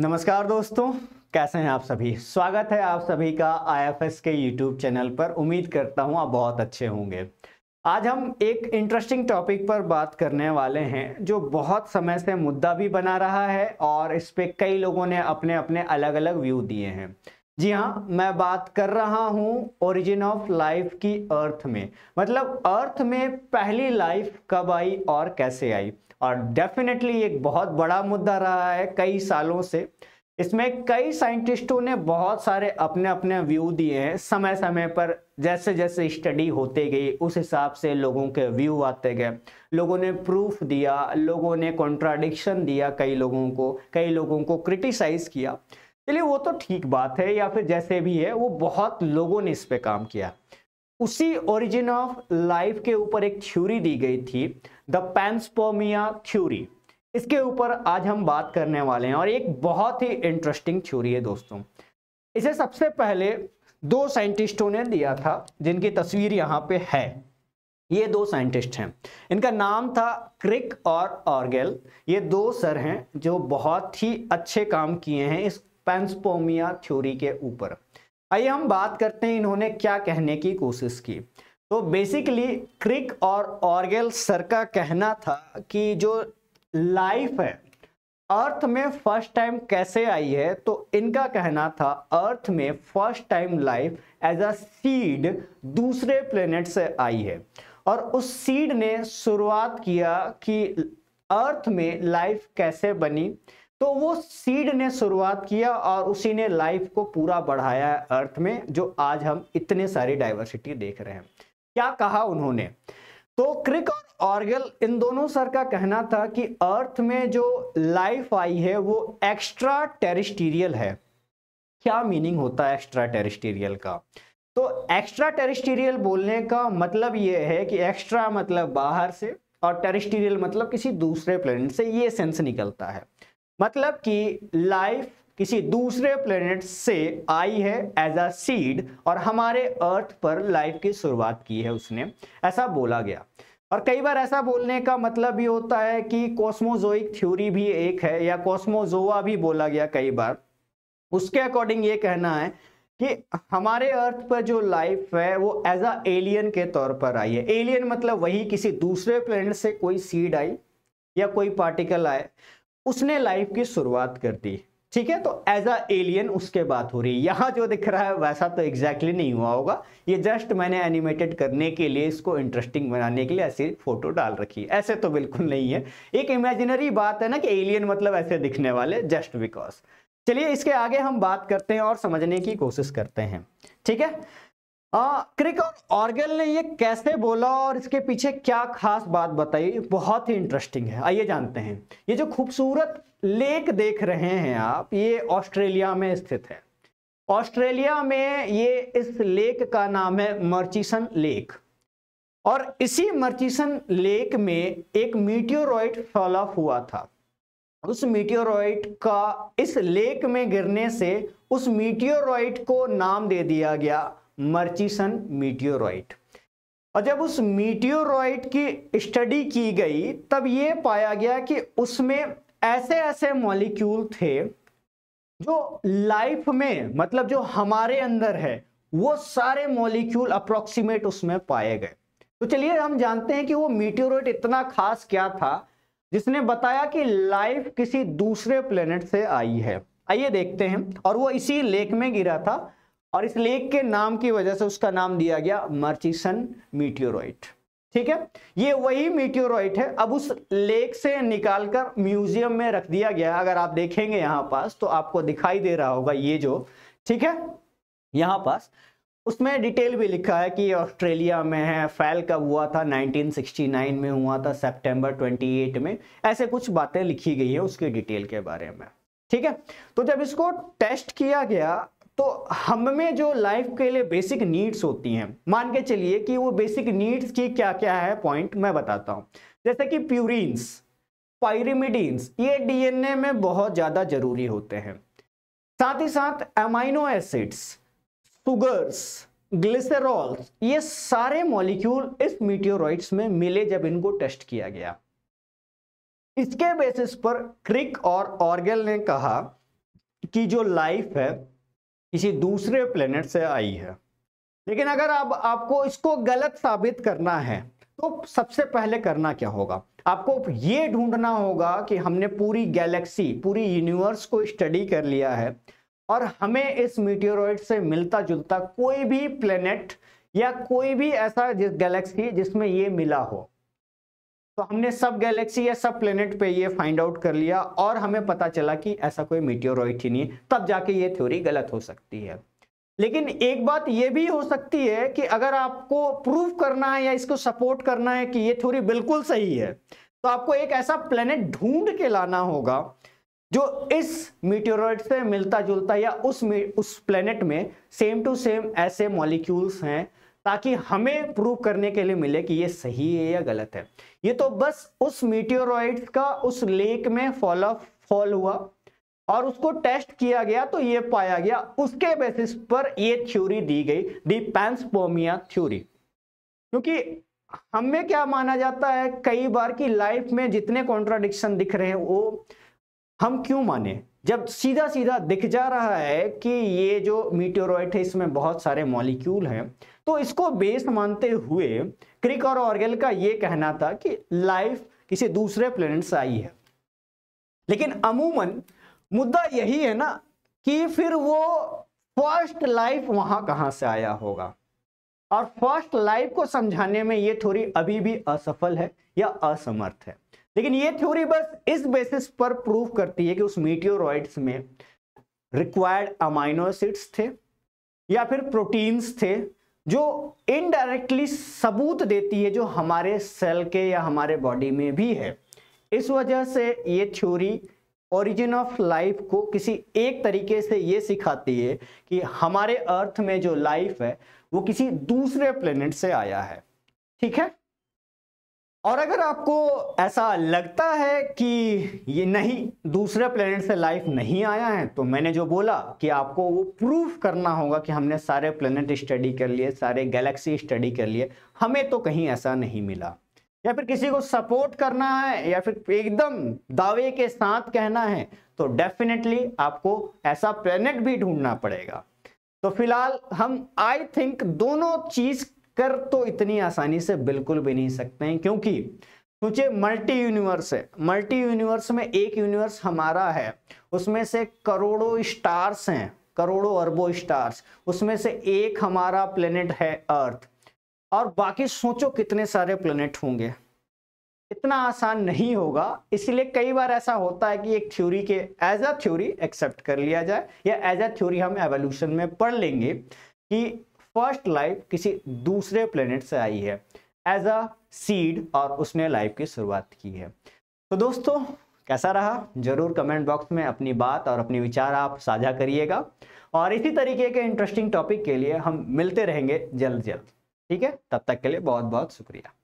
नमस्कार दोस्तों कैसे हैं आप सभी स्वागत है आप सभी का आईएफएस के यूट्यूब चैनल पर उम्मीद करता हूं आप बहुत अच्छे होंगे आज हम एक इंटरेस्टिंग टॉपिक पर बात करने वाले हैं जो बहुत समय से मुद्दा भी बना रहा है और इस पर कई लोगों ने अपने अपने अलग अलग व्यू दिए हैं जी हाँ मैं बात कर रहा हूँ ओरिजिन ऑफ लाइफ की अर्थ में मतलब अर्थ में पहली लाइफ कब आई और कैसे आई और डेफिनेटली एक बहुत बड़ा मुद्दा रहा है कई सालों से इसमें कई साइंटिस्टों ने बहुत सारे अपने अपने व्यू दिए हैं समय समय पर जैसे जैसे स्टडी होते गई उस हिसाब से लोगों के व्यू आते गए लोगों ने प्रूफ दिया लोगों ने कॉन्ट्राडिक्शन दिया कई लोगों को कई लोगों को क्रिटिसाइज किया चलिए वो तो ठीक बात है या फिर जैसे भी है वो बहुत लोगों ने इस पे काम किया उसी ओरिजिन ऑफ लाइफ के ऊपर एक थ्योरी दी गई थी द पैंसपोमिया थ्योरी इसके ऊपर आज हम बात करने वाले हैं और एक बहुत ही इंटरेस्टिंग थ्योरी है दोस्तों इसे सबसे पहले दो साइंटिस्टों ने दिया था जिनकी तस्वीर यहाँ पे है ये दो साइंटिस्ट हैं इनका नाम था क्रिक और ऑर्गेल ये दो सर हैं जो बहुत ही अच्छे काम किए हैं इस पेंसपोमिया थ्योरी के ऊपर आइए हम बात करते हैं इन्होंने क्या कहने की कोशिश की तो बेसिकली क्रिक और ऑर्गेल सर का कहना था कि जो लाइफ है अर्थ में फर्स्ट टाइम कैसे आई है तो इनका कहना था अर्थ में first time life as a seed दूसरे प्लेनेट से आई है और उस सीड ने शुरुआत किया कि अर्थ में लाइफ कैसे बनी तो वो सीड ने शुरुआत किया और उसी ने लाइफ को पूरा बढ़ाया अर्थ में जो आज हम इतने सारी डाइवर्सिटी देख रहे हैं क्या कहा उन्होंने तो क्रिक और ऑर्गल इन दोनों सर का कहना था कि अर्थ में जो लाइफ आई है वो एक्स्ट्रा टेरिस्टीरियल है क्या मीनिंग होता है एक्स्ट्रा टेरिस्टीरियल का तो एक्स्ट्रा टेरिस्टीरियल बोलने का मतलब ये है कि एक्स्ट्रा मतलब बाहर से और टेरिस्टीरियल मतलब किसी दूसरे प्लेनेट से ये सेंस निकलता है मतलब कि लाइफ किसी दूसरे प्लेनेट से आई है एज अ सीड और हमारे अर्थ पर लाइफ की शुरुआत की है उसने ऐसा बोला गया और कई बार ऐसा बोलने का मतलब ये होता है कि कॉस्मोजोइक थ्योरी भी एक है या कॉस्मोजोआ भी बोला गया कई बार उसके अकॉर्डिंग ये कहना है कि हमारे अर्थ पर जो लाइफ है वो एज अ एलियन के तौर पर आई है एलियन मतलब वही किसी दूसरे प्लेनेट से कोई सीड आई या कोई पार्टिकल आए उसने लाइफ की शुरुआत कर दी ठीक है तो एज अ एलियन उसके बात हो रही है यहाँ जो दिख रहा है वैसा तो एग्जैक्टली exactly नहीं हुआ होगा ये जस्ट मैंने एनिमेटेड करने के लिए इसको इंटरेस्टिंग बनाने के लिए ऐसी फोटो डाल रखी है ऐसे तो बिल्कुल नहीं है एक इमेजिनरी बात है ना कि एलियन मतलब ऐसे दिखने वाले जस्ट बिकॉज चलिए इसके आगे हम बात करते हैं और समझने की कोशिश करते हैं ठीक है क्रिक ऑर्गेल ने ये कैसे बोला और इसके पीछे क्या खास बात बताई बहुत ही इंटरेस्टिंग है आइए जानते हैं ये जो खूबसूरत लेक देख रहे हैं आप ये ऑस्ट्रेलिया में स्थित है ऑस्ट्रेलिया में ये इस लेक का नाम है मर्चिसन लेक और इसी मर्चिसन लेक में एक मीटियोरॉइड फॉल ऑफ हुआ था उस मीटियोरॉइड का इस लेक में गिरने से उस मीटियोरॉइड को नाम दे दिया गया मर्चिसन मीटियोराइट और जब उस मीटियोराइट की स्टडी की गई तब ये पाया गया कि उसमें ऐसे ऐसे मॉलिक्यूल थे जो लाइफ में मतलब जो हमारे अंदर है वो सारे मॉलिक्यूल अप्रोक्सीमेट उसमें पाए गए तो चलिए हम जानते हैं कि वो मीटियोराइट इतना खास क्या था जिसने बताया कि लाइफ किसी दूसरे प्लेनेट से आई है आइए देखते हैं और वो इसी लेक में गिरा था और इस लेक के नाम की वजह से उसका नाम दिया गया मर्चिसन मीटियोराइट ठीक है ये वही मीटियोराइट है अब उस लेक से निकालकर म्यूजियम में रख दिया गया अगर आप देखेंगे यहां पास तो आपको दिखाई दे रहा होगा ये जो ठीक है यहाँ पास उसमें डिटेल भी लिखा है कि ऑस्ट्रेलिया में है फैल कब हुआ था 1969 में हुआ था सितंबर 28 में ऐसे कुछ बातें लिखी गई है उसके डिटेल के बारे में ठीक है तो जब इसको टेस्ट किया गया तो हम में जो लाइफ के लिए बेसिक नीड्स होती हैं मान के चलिए कि वो बेसिक नीड्स की क्या क्या है पॉइंट मैं बताता हूँ जैसे कि प्यूरिन्स पायरिमिडीन्स ये डीएनए में बहुत ज़्यादा ज़रूरी होते हैं साथ ही साथ एमाइनो एसिड्स सुगर्स ग्लिसरॉल्स ये सारे मॉलिक्यूल इस मीटियोराइड्स में मिले जब इनको टेस्ट किया गया इसके बेसिस पर क्रिक और ऑर्गेल ने कहा कि जो लाइफ है किसी दूसरे प्लेनेट से आई है लेकिन अगर आप आपको इसको गलत साबित करना है तो सबसे पहले करना क्या होगा आपको ये ढूंढना होगा कि हमने पूरी गैलेक्सी पूरी यूनिवर्स को स्टडी कर लिया है और हमें इस मीटियोरॉइड से मिलता जुलता कोई भी प्लेनेट या कोई भी ऐसा जिस गैलेक्सी जिसमें ये मिला हो तो हमने सब गैलेक्सी या सब प्लेनेट पे ये फाइंड आउट कर लिया और हमें पता चला कि ऐसा कोई मीटियोरॉइड ही नहीं तब जाके ये थ्योरी गलत हो सकती है लेकिन एक बात ये भी हो सकती है कि अगर आपको प्रूव करना है या इसको सपोर्ट करना है कि ये थ्योरी बिल्कुल सही है तो आपको एक ऐसा प्लेनेट ढूंढ के लाना होगा जो इस मीटियोरॉइड से मिलता जुलता या उस उस प्लेनेट में सेम टू सेम ऐसे मॉलिक्यूल्स हैं ताकि हमें प्रूव करने के लिए मिले कि ये सही है या गलत है ये तो बस उस मीटियोरॉइड का उस लेक में फॉल ऑफ फॉल हुआ और उसको टेस्ट किया गया तो ये पाया गया उसके बेसिस पर ये थ्योरी दी गई दी पैंसपोमिया थ्योरी क्योंकि हमें क्या माना जाता है कई बार की लाइफ में जितने कॉन्ट्राडिक्शन दिख रहे हैं वो हम क्यों माने जब सीधा सीधा दिख जा रहा है कि ये जो मीटोरॉइड है इसमें बहुत सारे मॉलिक्यूल हैं तो इसको बेस मानते हुए क्रिक और ऑर्गेल का ये कहना था कि लाइफ किसी दूसरे प्लेनेट से आई है लेकिन अमूमन मुद्दा यही है ना कि फिर वो फर्स्ट लाइफ वहां कहाँ से आया होगा और फर्स्ट लाइफ को समझाने में ये थोड़ी अभी भी असफल है या असमर्थ है लेकिन ये थ्योरी बस इस बेसिस पर प्रूव करती है कि उस मीटियोरॉइड्स में रिक्वायर्ड अमाइनो एसिड्स थे या फिर प्रोटीन्स थे जो इनडायरेक्टली सबूत देती है जो हमारे सेल के या हमारे बॉडी में भी है इस वजह से ये थ्योरी ओरिजिन ऑफ लाइफ को किसी एक तरीके से ये सिखाती है कि हमारे अर्थ में जो लाइफ है वो किसी दूसरे प्लेनेट से आया है ठीक है और अगर आपको ऐसा लगता है कि ये नहीं दूसरे प्लेनेट से लाइफ नहीं आया है तो मैंने जो बोला कि आपको वो प्रूफ करना होगा कि हमने सारे प्लेनेट स्टडी कर लिए सारे गैलेक्सी स्टडी कर लिए हमें तो कहीं ऐसा नहीं मिला या फिर किसी को सपोर्ट करना है या फिर एकदम दावे के साथ कहना है तो डेफिनेटली आपको ऐसा प्लेनेट भी ढूंढना पड़ेगा तो फिलहाल हम आई थिंक दोनों चीज कर तो इतनी आसानी से बिल्कुल भी नहीं सकते हैं क्योंकि सोचिए मल्टी यूनिवर्स है मल्टी यूनिवर्स में एक यूनिवर्स हमारा है उसमें से करोड़ों स्टार्स हैं करोड़ों अरबों स्टार्स उसमें से एक हमारा प्लेनेट है अर्थ और बाकी सोचो कितने सारे प्लेनेट होंगे इतना आसान नहीं होगा इसलिए कई बार ऐसा होता है कि एक थ्योरी के एज अ थ्योरी एक्सेप्ट कर लिया जाए या एज अ थ्योरी हम एवोल्यूशन में पढ़ लेंगे कि फर्स्ट लाइफ किसी दूसरे प्लेनेट से आई है एज अ सीड और उसने लाइफ की शुरुआत की है तो दोस्तों कैसा रहा जरूर कमेंट बॉक्स में अपनी बात और अपने विचार आप साझा करिएगा और इसी तरीके के इंटरेस्टिंग टॉपिक के लिए हम मिलते रहेंगे जल्द जल्द ठीक है तब तक के लिए बहुत बहुत शुक्रिया